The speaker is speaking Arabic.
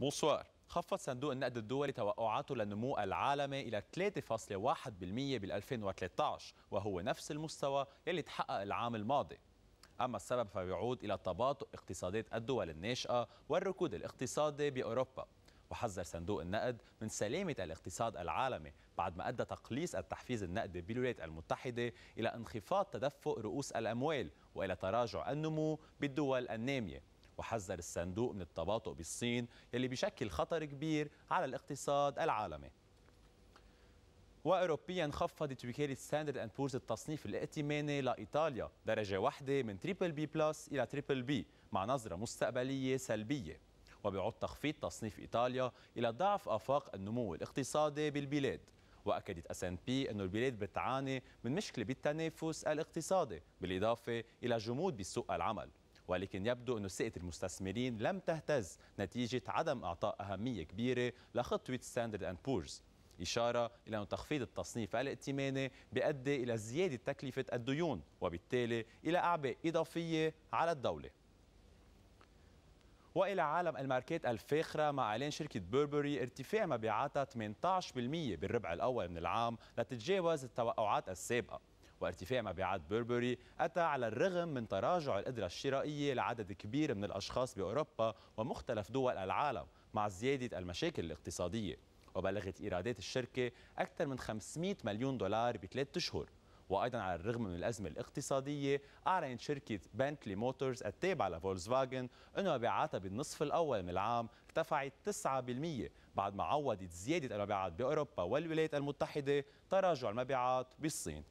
بونسوار خفض صندوق النقد الدولي توقعاته للنمو العالمي إلى 3.1% بال 2013 وهو نفس المستوى يلي تحقق العام الماضي أما السبب فيعود إلى تباطؤ اقتصادات الدول الناشئة والركود الاقتصادي بأوروبا وحذر صندوق النقد من سلامة الاقتصاد العالمي بعد ما أدى تقليص التحفيز النقدي بالولايات المتحدة إلى انخفاض تدفق رؤوس الأموال وإلى تراجع النمو بالدول النامية وحذر الصندوق من التباطؤ بالصين يلي بيشكل خطر كبير على الاقتصاد العالمي واوروبيا خفضت وكاله ستاندرد اند بورز التصنيف الائتماني لايطاليا درجه واحده من تريبل بي بلس الى تريبل بي مع نظره مستقبليه سلبيه وبيعود تخفيض تصنيف ايطاليا الى ضعف افاق النمو الاقتصادي بالبلاد واكدت اس ان بي انه البلاد بتعاني من مشكله بالتنافس الاقتصادي بالاضافه الى جمود بسوق العمل ولكن يبدو أن سئة المستثمرين لم تهتز نتيجة عدم إعطاء أهمية كبيرة لخطوة ستاندرد أند بورز إشارة إلى أن تخفيض التصنيف الائتماني بيؤدي إلى زيادة تكلفة الديون وبالتالي إلى أعباء إضافية على الدولة والى عالم الماركات الفاخره مع اعلان شركه بيربري ارتفاع مبيعاتها 18% بالربع الاول من العام لتتجاوز التوقعات السابقه وارتفاع مبيعات بيربري أتى على الرغم من تراجع القدرة الشرائية لعدد كبير من الأشخاص بأوروبا ومختلف دول العالم مع زيادة المشاكل الاقتصادية وبلغت إيرادات الشركة أكثر من 500 مليون دولار بثلاث أشهر وايضا على الرغم من الازمه الاقتصاديه اعلنت شركه بنتلي موتورز التابعه فاجن ان مبيعاتها بالنصف الاول من العام ارتفعت 9% بعد ما عوضت زياده المبيعات باوروبا والولايات المتحده تراجع المبيعات بالصين